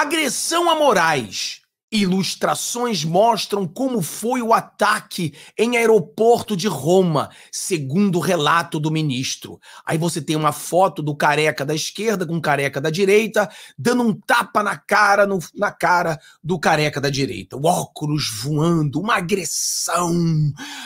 agressão a morais Ilustrações mostram como foi o ataque em aeroporto de Roma, segundo o relato do ministro. Aí você tem uma foto do careca da esquerda com o careca da direita, dando um tapa na cara, no, na cara do careca da direita. O óculos voando, uma agressão.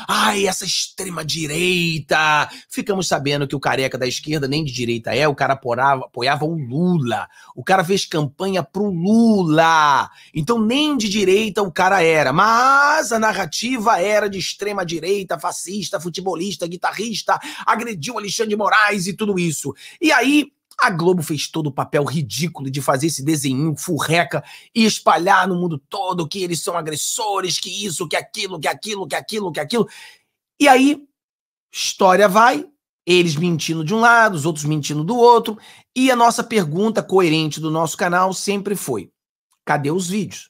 Ai, essa extrema direita. Ficamos sabendo que o careca da esquerda nem de direita é, o cara apoiava, apoiava o Lula. O cara fez campanha pro Lula. Então nem de direita o cara era, mas a narrativa era de extrema direita, fascista, futebolista, guitarrista, agrediu Alexandre de Moraes e tudo isso. E aí a Globo fez todo o papel ridículo de fazer esse desenho furreca e espalhar no mundo todo que eles são agressores, que isso, que aquilo, que aquilo, que aquilo, que aquilo. E aí, história vai, eles mentindo de um lado, os outros mentindo do outro. E a nossa pergunta coerente do nosso canal sempre foi: cadê os vídeos?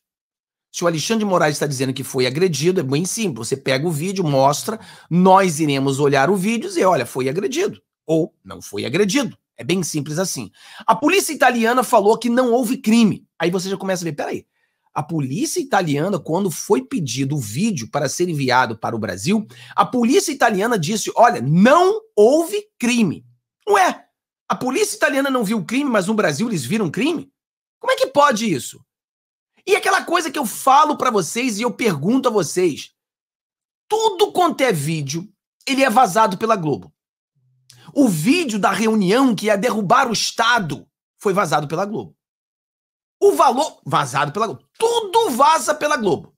Se o Alexandre de Moraes está dizendo que foi agredido, é bem simples. Você pega o vídeo, mostra, nós iremos olhar o vídeo e dizer, olha, foi agredido. Ou não foi agredido. É bem simples assim. A polícia italiana falou que não houve crime. Aí você já começa a ver, peraí. A polícia italiana, quando foi pedido o vídeo para ser enviado para o Brasil, a polícia italiana disse: olha, não houve crime. Ué, a polícia italiana não viu crime, mas no Brasil eles viram crime? Como é que pode isso? E aquela coisa que eu falo para vocês e eu pergunto a vocês: tudo quanto é vídeo, ele é vazado pela Globo. O vídeo da reunião que ia derrubar o Estado foi vazado pela Globo. O valor vazado pela Globo. Tudo vaza pela Globo.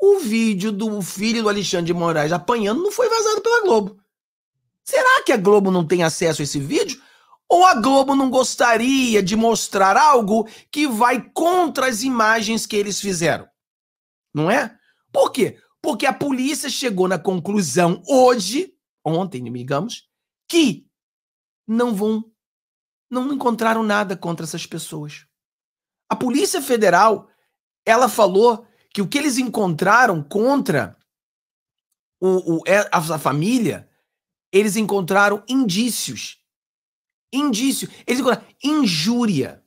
O vídeo do filho do Alexandre de Moraes apanhando não foi vazado pela Globo. Será que a Globo não tem acesso a esse vídeo? Ou a Globo não gostaria de mostrar algo que vai contra as imagens que eles fizeram? Não é? Por quê? Porque a polícia chegou na conclusão hoje, ontem, digamos, que não vão, não encontraram nada contra essas pessoas. A Polícia Federal, ela falou que o que eles encontraram contra o, o, é, a, a família, eles encontraram indícios Indício. Eles encontraram injúria.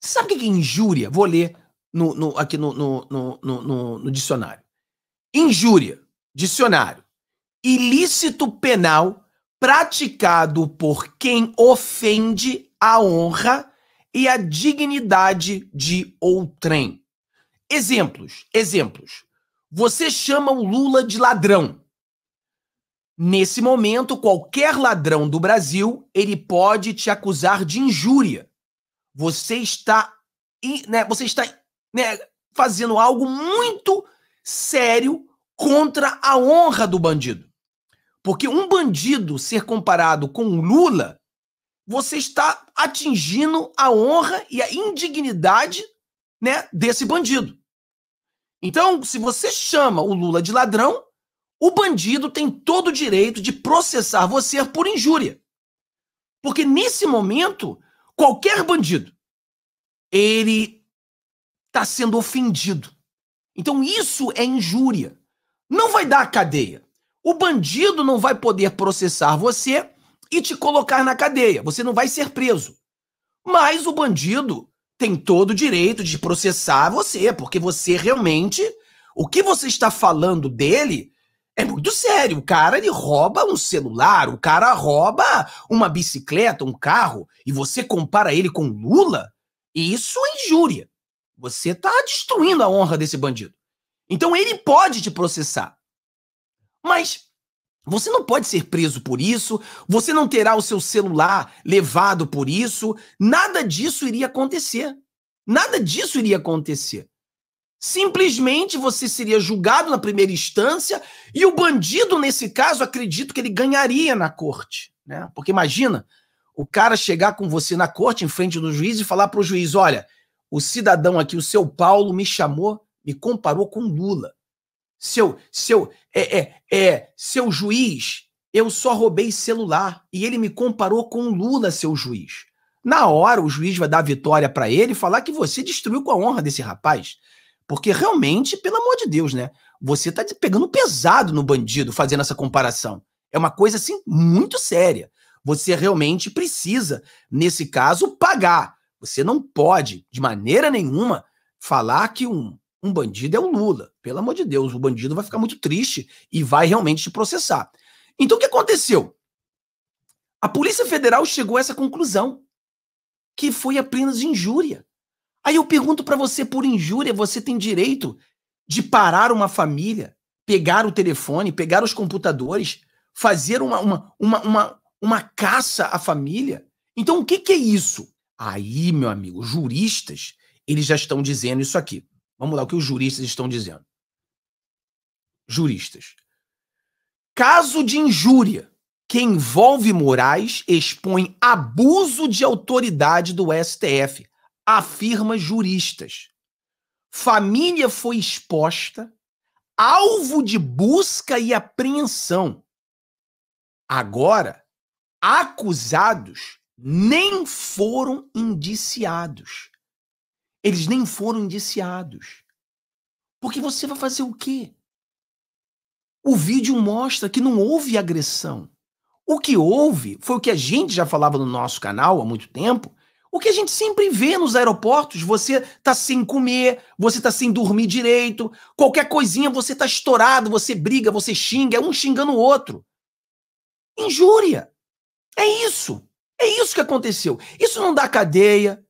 Sabe o que é injúria? Vou ler no, no aqui no, no, no dicionário. Injúria, dicionário. Ilícito penal praticado por quem ofende a honra e a dignidade de outrem. Exemplos, exemplos. Você chama o Lula de ladrão. Nesse momento, qualquer ladrão do Brasil, ele pode te acusar de injúria. Você está, né, você está né, fazendo algo muito sério contra a honra do bandido. Porque um bandido ser comparado com Lula, você está atingindo a honra e a indignidade né, desse bandido. Então, se você chama o Lula de ladrão, o bandido tem todo o direito de processar você por injúria. Porque nesse momento, qualquer bandido, ele está sendo ofendido. Então isso é injúria. Não vai dar a cadeia. O bandido não vai poder processar você e te colocar na cadeia. Você não vai ser preso. Mas o bandido tem todo o direito de processar você, porque você realmente. O que você está falando dele é muito sério. O cara ele rouba um celular, o cara rouba uma bicicleta, um carro, e você compara ele com Lula? Isso é injúria. Você está destruindo a honra desse bandido. Então ele pode te processar. Mas você não pode ser preso por isso, você não terá o seu celular levado por isso, nada disso iria acontecer. Nada disso iria acontecer. Simplesmente você seria julgado na primeira instância e o bandido, nesse caso, acredito que ele ganharia na corte. Né? Porque imagina o cara chegar com você na corte, em frente do juiz, e falar para o juiz: olha, o cidadão aqui, o seu Paulo, me chamou, me comparou com Lula. Seu, seu, é, é, é, seu juiz, eu só roubei celular e ele me comparou com Lula, seu juiz. Na hora, o juiz vai dar vitória para ele e falar que você destruiu com a honra desse rapaz. Porque realmente, pelo amor de Deus, né? Você está pegando pesado no bandido fazendo essa comparação. É uma coisa assim muito séria. Você realmente precisa, nesse caso, pagar. Você não pode, de maneira nenhuma, falar que um, um bandido é o Lula. Pelo amor de Deus, o bandido vai ficar muito triste e vai realmente te processar. Então o que aconteceu? A Polícia Federal chegou a essa conclusão, que foi apenas injúria. Aí eu pergunto para você por injúria, você tem direito de parar uma família, pegar o telefone, pegar os computadores, fazer uma, uma, uma, uma, uma caça à família? Então o que, que é isso? Aí, meu amigo, juristas, eles já estão dizendo isso aqui. Vamos lá, o que os juristas estão dizendo? Juristas. Caso de injúria que envolve Moraes expõe abuso de autoridade do STF afirma juristas. Família foi exposta, alvo de busca e apreensão. Agora, acusados nem foram indiciados. Eles nem foram indiciados. Porque você vai fazer o quê? O vídeo mostra que não houve agressão. O que houve foi o que a gente já falava no nosso canal há muito tempo, o que a gente sempre vê nos aeroportos, você tá sem comer, você tá sem dormir direito, qualquer coisinha você tá estourado, você briga, você xinga, é um xingando o outro. Injúria. É isso. É isso que aconteceu. Isso não dá cadeia.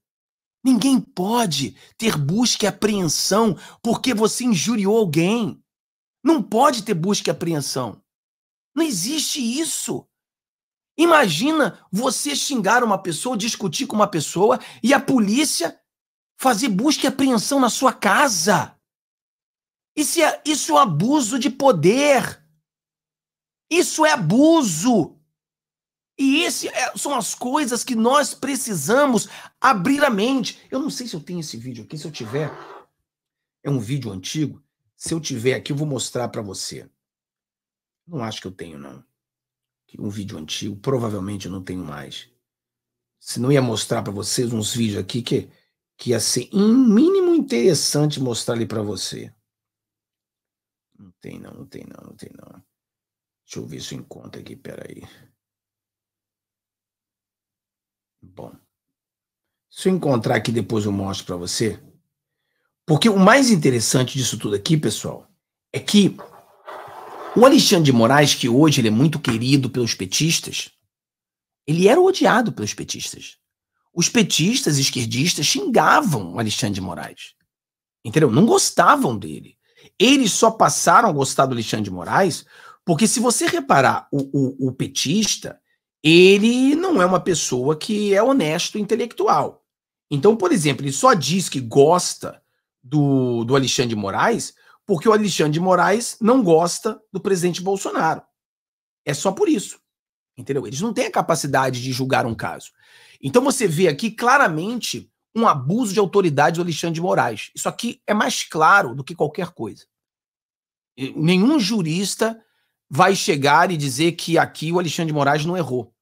Ninguém pode ter busca e apreensão porque você injuriou alguém. Não pode ter busca e apreensão. Não existe isso. Imagina você xingar uma pessoa, discutir com uma pessoa e a polícia fazer busca e apreensão na sua casa. Isso é, isso é um abuso de poder. Isso é abuso. E essas é, são as coisas que nós precisamos abrir a mente. Eu não sei se eu tenho esse vídeo aqui, se eu tiver, é um vídeo antigo. Se eu tiver aqui, eu vou mostrar para você. Não acho que eu tenho não um vídeo antigo, provavelmente eu não tenho mais. Se não ia mostrar para vocês uns vídeos aqui que, que ia ser um mínimo interessante mostrar ali para você. Não tem não, não tem não, não tem não. Deixa eu ver se eu encontro aqui, peraí. Bom, se eu encontrar aqui depois eu mostro para você. Porque o mais interessante disso tudo aqui, pessoal, é que o Alexandre de Moraes, que hoje ele é muito querido pelos petistas, ele era odiado pelos petistas. Os petistas esquerdistas xingavam o Alexandre de Moraes. Entendeu? Não gostavam dele. Eles só passaram a gostar do Alexandre de Moraes porque, se você reparar, o, o, o petista, ele não é uma pessoa que é honesto intelectual. Então, por exemplo, ele só diz que gosta do, do Alexandre de Moraes porque o Alexandre de Moraes não gosta do presidente Bolsonaro. É só por isso. Entendeu? Eles não têm a capacidade de julgar um caso. Então você vê aqui claramente um abuso de autoridade do Alexandre de Moraes. Isso aqui é mais claro do que qualquer coisa. Nenhum jurista vai chegar e dizer que aqui o Alexandre de Moraes não errou.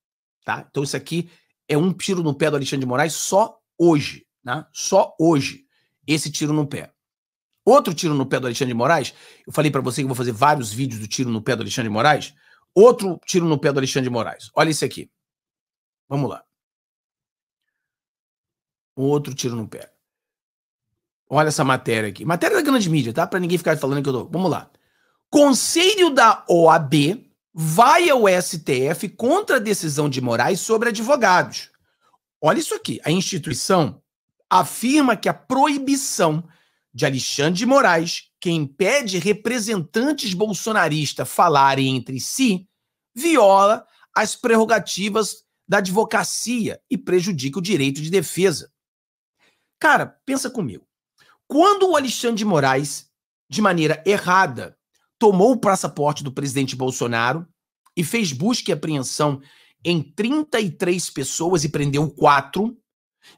Tá? Então isso aqui é um tiro no pé do Alexandre de Moraes só hoje. Né? Só hoje esse tiro no pé. Outro tiro no pé do Alexandre de Moraes. Eu falei para você que vou fazer vários vídeos do tiro no pé do Alexandre de Moraes. Outro tiro no pé do Alexandre de Moraes. Olha isso aqui. Vamos lá. Outro tiro no pé. Olha essa matéria aqui. Matéria da grande mídia, tá? Para ninguém ficar falando que eu tô. Vamos lá. Conselho da OAB vai ao STF contra a decisão de Moraes sobre advogados. Olha isso aqui. A instituição afirma que a proibição de Alexandre de Moraes, que impede representantes bolsonaristas falarem entre si, viola as prerrogativas da advocacia e prejudica o direito de defesa. Cara, pensa comigo. Quando o Alexandre de Moraes, de maneira errada, tomou o passaporte do presidente Bolsonaro e fez busca e apreensão em 33 pessoas e prendeu quatro,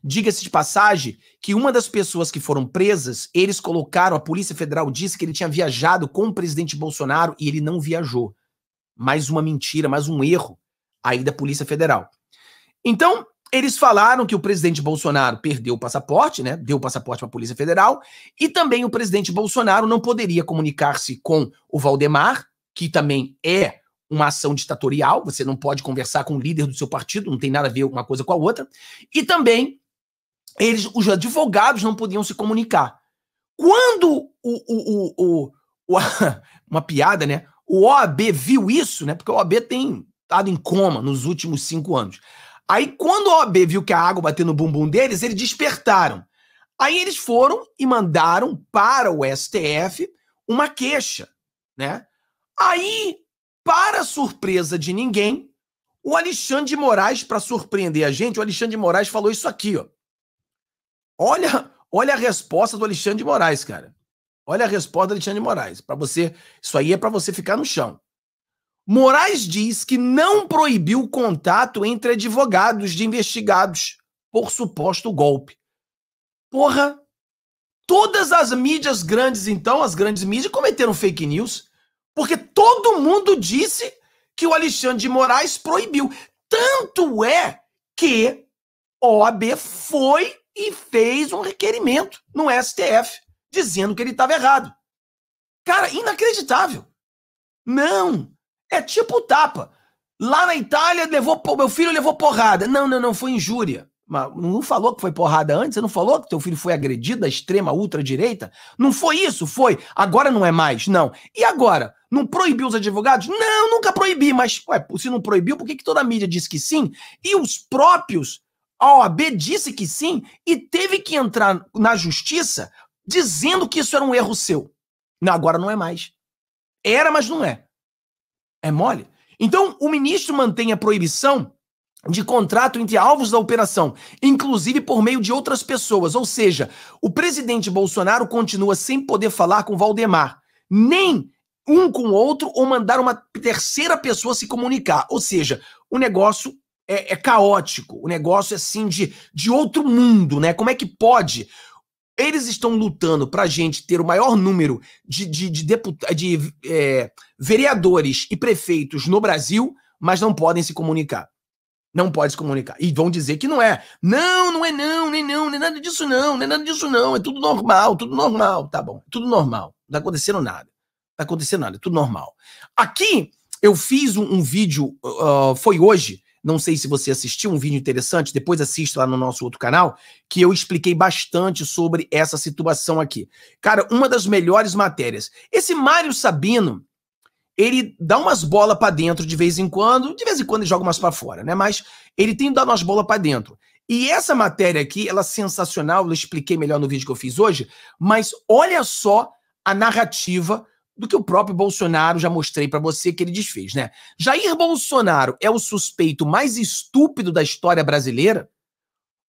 Diga-se de passagem que uma das pessoas que foram presas, eles colocaram, a Polícia Federal disse que ele tinha viajado com o presidente Bolsonaro e ele não viajou. Mais uma mentira, mais um erro aí da Polícia Federal. Então, eles falaram que o presidente Bolsonaro perdeu o passaporte, né? Deu o passaporte para a Polícia Federal, e também o presidente Bolsonaro não poderia comunicar-se com o Valdemar, que também é uma ação ditatorial, você não pode conversar com o líder do seu partido, não tem nada a ver uma coisa com a outra. E também eles, os advogados não podiam se comunicar. Quando o, o, o, o uma piada, né? O OAB viu isso, né? Porque o OAB tem estado em coma nos últimos cinco anos. Aí, quando o OAB viu que a água bateu no bumbum deles, eles despertaram. Aí eles foram e mandaram para o STF uma queixa, né? Aí para surpresa de ninguém, o Alexandre de Moraes, para surpreender a gente, o Alexandre de Moraes falou isso aqui, ó. Olha, olha a resposta do Alexandre de Moraes, cara. Olha a resposta do Alexandre de Moraes. Para você, isso aí é para você ficar no chão. Moraes diz que não proibiu o contato entre advogados de investigados por suposto golpe. Porra, todas as mídias grandes, então, as grandes mídias cometeram fake news. Porque todo mundo disse que o Alexandre de Moraes proibiu. Tanto é que OAB foi e fez um requerimento no STF dizendo que ele estava errado. Cara, inacreditável. Não, é tipo tapa. Lá na Itália levou meu filho levou porrada. Não, não, não foi injúria. Mas não falou que foi porrada antes? Você não falou que teu filho foi agredido da extrema ultradireita? Não foi isso? Foi. Agora não é mais, não. E agora? Não proibiu os advogados? Não, nunca proibi, mas ué, se não proibiu, por que, que toda a mídia disse que sim? E os próprios, a OAB disse que sim e teve que entrar na justiça dizendo que isso era um erro seu. Não, agora não é mais. Era, mas não é. É mole? Então, o ministro mantém a proibição de contrato entre alvos da operação, inclusive por meio de outras pessoas. Ou seja, o presidente Bolsonaro continua sem poder falar com Valdemar, nem um com o outro, ou mandar uma terceira pessoa se comunicar. Ou seja, o negócio é, é caótico, o negócio é assim de, de outro mundo, né? Como é que pode? Eles estão lutando para a gente ter o maior número de, de, de, deputa- de é, vereadores e prefeitos no Brasil, mas não podem se comunicar não pode se comunicar. E vão dizer que não é. Não, não é não, nem não, nem nada disso não, nem nada disso não. É tudo normal, tudo normal. Tá bom, é tudo normal. Não tá acontecendo nada. Não tá acontecendo nada, é tudo normal. Aqui eu fiz um, um vídeo, uh, uh, foi hoje, não sei se você assistiu, um vídeo interessante, depois assista lá no nosso outro canal, que eu expliquei bastante sobre essa situação aqui. Cara, uma das melhores matérias. Esse Mário Sabino, ele dá umas bolas para dentro de vez em quando, de vez em quando ele joga umas para fora, né? Mas ele tem dado umas bolas para dentro. E essa matéria aqui, ela é sensacional, eu expliquei melhor no vídeo que eu fiz hoje, mas olha só a narrativa do que o próprio Bolsonaro já mostrei para você que ele desfez, né? Jair Bolsonaro é o suspeito mais estúpido da história brasileira?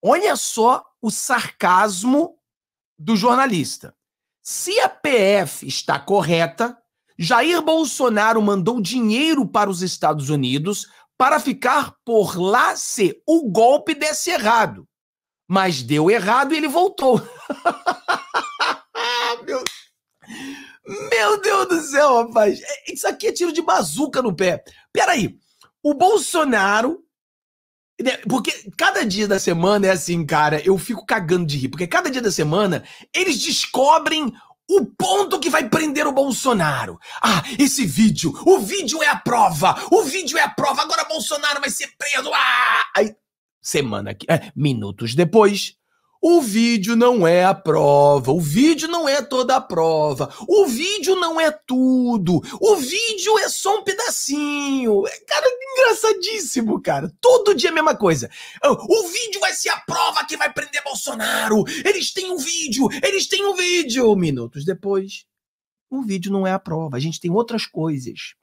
Olha só o sarcasmo do jornalista. Se a PF está correta, Jair Bolsonaro mandou dinheiro para os Estados Unidos para ficar por lá se o golpe desse errado. Mas deu errado e ele voltou. Meu... Meu Deus do céu, rapaz. É, isso aqui é tiro de bazuca no pé. Peraí. O Bolsonaro. Né, porque cada dia da semana é assim, cara. Eu fico cagando de rir. Porque cada dia da semana eles descobrem o ponto que vai prender o Bolsonaro. Ah, esse vídeo, o vídeo é a prova, o vídeo é a prova, agora Bolsonaro vai ser preso. Ah! Aí, semana que. É, minutos depois, o vídeo não é a prova, o vídeo não é toda a prova, o vídeo não é tudo, o vídeo é só um pedacinho. É, cara, engraçadíssimo, cara. Todo dia é a mesma coisa. Ah, o vídeo vai ser a prova que vai prender Bolsonaro. Eles têm um vídeo, eles têm um vídeo. Minutos depois, o vídeo não é a prova, a gente tem outras coisas.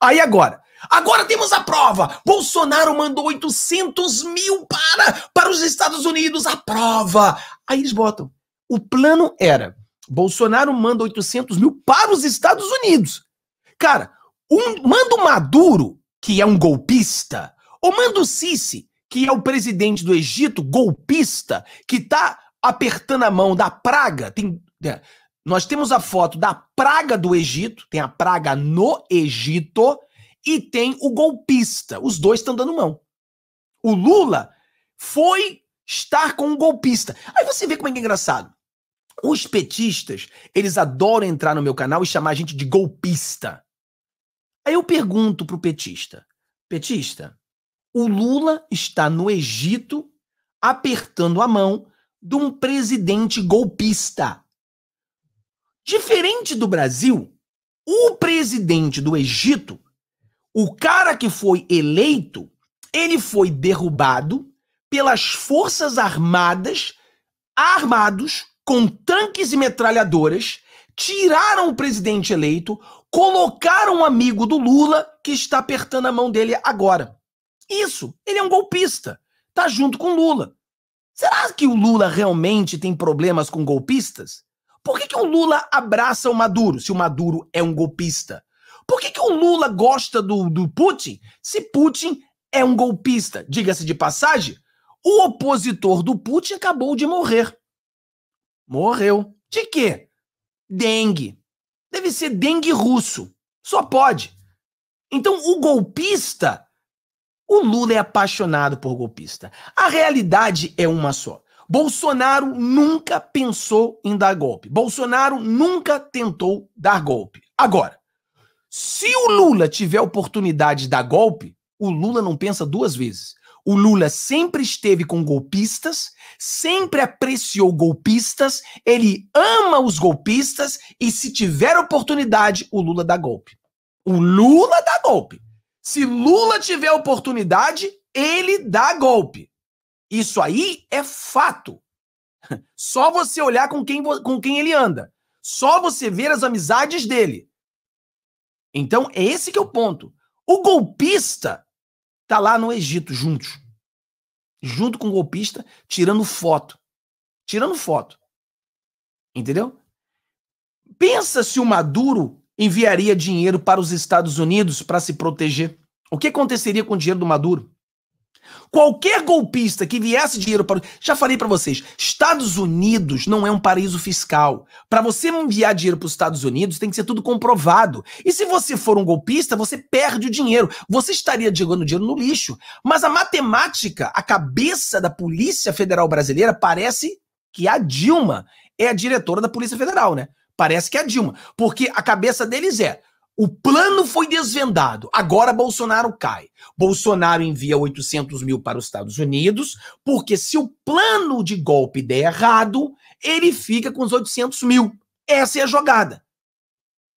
Aí agora. Agora temos a prova. Bolsonaro mandou 800 mil para, para os Estados Unidos. A prova. Aí eles botam. O plano era: Bolsonaro manda 800 mil para os Estados Unidos. Cara, um, manda o Maduro, que é um golpista, ou manda o Sisi, que é o presidente do Egito, golpista, que tá apertando a mão da praga. Tem, né? Nós temos a foto da praga do Egito, tem a praga no Egito e tem o golpista. Os dois estão dando mão. O Lula foi estar com um golpista. Aí você vê como é, é engraçado. Os petistas, eles adoram entrar no meu canal e chamar a gente de golpista. Aí eu pergunto pro petista: Petista, o Lula está no Egito apertando a mão de um presidente golpista. Diferente do Brasil, o presidente do Egito, o cara que foi eleito, ele foi derrubado pelas forças armadas, armados com tanques e metralhadoras, tiraram o presidente eleito, colocaram um amigo do Lula que está apertando a mão dele agora. Isso, ele é um golpista, tá junto com Lula. Será que o Lula realmente tem problemas com golpistas? Por que, que o Lula abraça o Maduro se o Maduro é um golpista? Por que, que o Lula gosta do, do Putin se Putin é um golpista? Diga-se de passagem, o opositor do Putin acabou de morrer. Morreu. De quê? Dengue. Deve ser dengue russo. Só pode. Então, o golpista. O Lula é apaixonado por golpista. A realidade é uma só. Bolsonaro nunca pensou em dar golpe. Bolsonaro nunca tentou dar golpe. Agora, se o Lula tiver oportunidade de dar golpe, o Lula não pensa duas vezes. O Lula sempre esteve com golpistas, sempre apreciou golpistas, ele ama os golpistas e se tiver oportunidade, o Lula dá golpe. O Lula dá golpe. Se Lula tiver oportunidade, ele dá golpe. Isso aí é fato. Só você olhar com quem, com quem ele anda. Só você ver as amizades dele. Então, é esse que é o ponto. O golpista tá lá no Egito, juntos. Junto com o golpista, tirando foto. Tirando foto. Entendeu? Pensa se o Maduro enviaria dinheiro para os Estados Unidos para se proteger. O que aconteceria com o dinheiro do Maduro? Qualquer golpista que viesse dinheiro para. Já falei para vocês, Estados Unidos não é um paraíso fiscal. Para você enviar dinheiro para os Estados Unidos, tem que ser tudo comprovado. E se você for um golpista, você perde o dinheiro. Você estaria jogando dinheiro no lixo. Mas a matemática, a cabeça da Polícia Federal Brasileira, parece que a Dilma é a diretora da Polícia Federal, né? Parece que é a Dilma. Porque a cabeça deles é: o plano foi desvendado. Agora Bolsonaro cai. Bolsonaro envia 800 mil para os Estados Unidos, porque se o plano de golpe der errado, ele fica com os 800 mil. Essa é a jogada.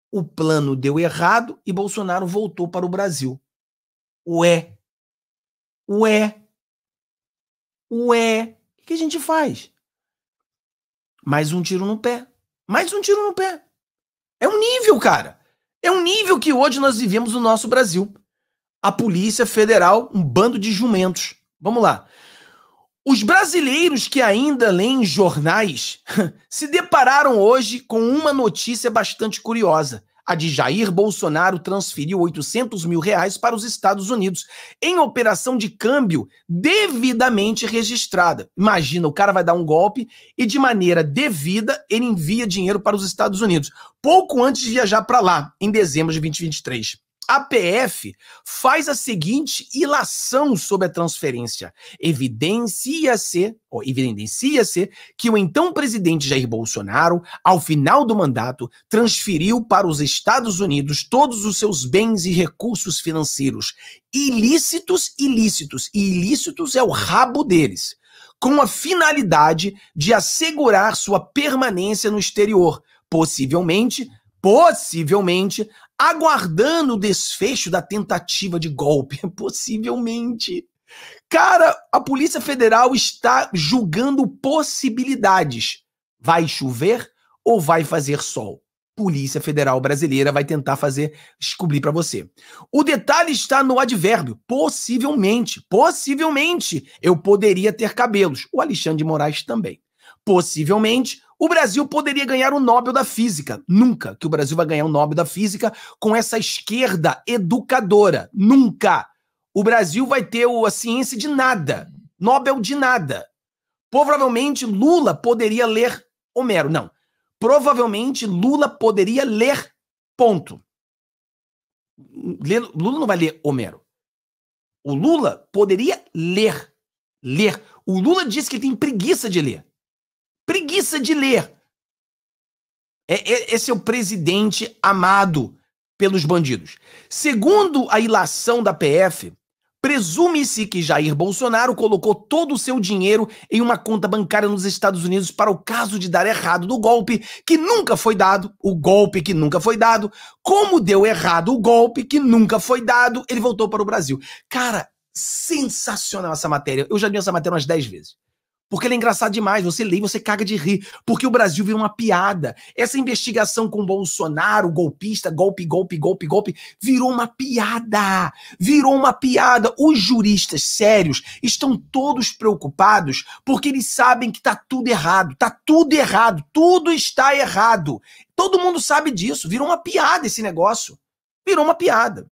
O plano deu errado e Bolsonaro voltou para o Brasil. Ué. Ué. Ué. O que a gente faz? Mais um tiro no pé. Mais um tiro no pé. É um nível, cara. É um nível que hoje nós vivemos no nosso Brasil. A Polícia Federal, um bando de jumentos. Vamos lá. Os brasileiros que ainda leem jornais se depararam hoje com uma notícia bastante curiosa a de Jair Bolsonaro transferiu 800 mil reais para os Estados Unidos em operação de câmbio devidamente registrada. Imagina, o cara vai dar um golpe e de maneira devida ele envia dinheiro para os Estados Unidos, pouco antes de viajar para lá, em dezembro de 2023. APF faz a seguinte ilação sobre a transferência. Evidencia-se, evidencia-se que o então presidente Jair Bolsonaro, ao final do mandato, transferiu para os Estados Unidos todos os seus bens e recursos financeiros, ilícitos, ilícitos e ilícitos é o rabo deles, com a finalidade de assegurar sua permanência no exterior, possivelmente possivelmente aguardando o desfecho da tentativa de golpe, possivelmente. Cara, a Polícia Federal está julgando possibilidades. Vai chover ou vai fazer sol? Polícia Federal Brasileira vai tentar fazer descobrir para você. O detalhe está no advérbio, possivelmente. Possivelmente eu poderia ter cabelos. O Alexandre de Moraes também. Possivelmente o Brasil poderia ganhar o Nobel da Física. Nunca que o Brasil vai ganhar o Nobel da Física com essa esquerda educadora. Nunca. O Brasil vai ter a ciência de nada. Nobel de nada. Provavelmente Lula poderia ler Homero. Não. Provavelmente Lula poderia ler. Ponto. Lula não vai ler Homero. O Lula poderia ler. Ler. O Lula disse que tem preguiça de ler. Preguiça de ler. É, é, esse é o presidente amado pelos bandidos. Segundo a ilação da PF, presume-se que Jair Bolsonaro colocou todo o seu dinheiro em uma conta bancária nos Estados Unidos para o caso de dar errado do golpe que nunca foi dado, o golpe que nunca foi dado. Como deu errado o golpe que nunca foi dado, ele voltou para o Brasil. Cara, sensacional essa matéria. Eu já li essa matéria umas 10 vezes. Porque ele é engraçado demais. Você lê e você caga de rir. Porque o Brasil virou uma piada. Essa investigação com Bolsonaro, golpista, golpe, golpe, golpe, golpe, virou uma piada. Virou uma piada. Os juristas sérios estão todos preocupados porque eles sabem que tá tudo errado. Tá tudo errado. Tudo está errado. Todo mundo sabe disso. Virou uma piada esse negócio. Virou uma piada.